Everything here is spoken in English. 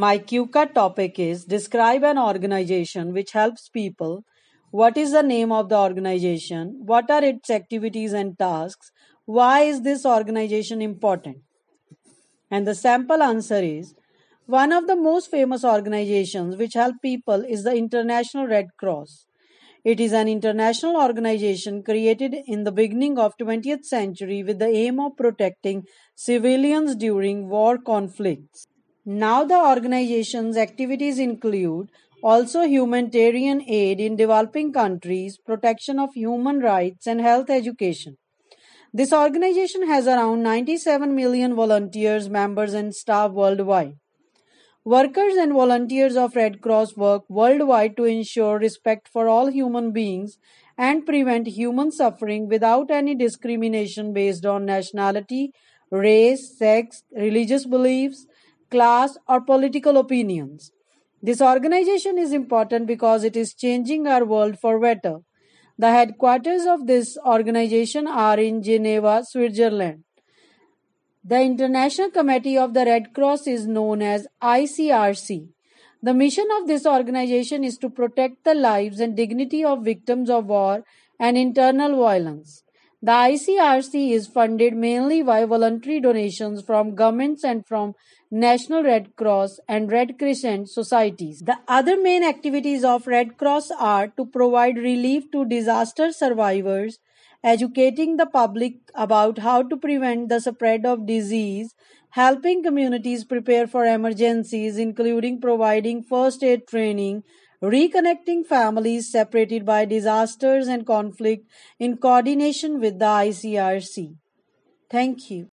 My Q-cut topic is describe an organization which helps people. What is the name of the organization? What are its activities and tasks? Why is this organization important? And the sample answer is one of the most famous organizations which help people is the International Red Cross. It is an international organization created in the beginning of 20th century with the aim of protecting civilians during war conflicts. Now the organization's activities include also humanitarian aid in developing countries, protection of human rights and health education. This organization has around 97 million volunteers, members and staff worldwide. Workers and volunteers of Red Cross work worldwide to ensure respect for all human beings and prevent human suffering without any discrimination based on nationality, race, sex, religious beliefs, class, or political opinions. This organization is important because it is changing our world for better. The headquarters of this organization are in Geneva, Switzerland. The International Committee of the Red Cross is known as ICRC. The mission of this organization is to protect the lives and dignity of victims of war and internal violence. The ICRC is funded mainly by voluntary donations from governments and from National Red Cross and Red Crescent societies. The other main activities of Red Cross are to provide relief to disaster survivors, educating the public about how to prevent the spread of disease, helping communities prepare for emergencies, including providing first aid training, reconnecting families separated by disasters and conflict in coordination with the ICRC. Thank you.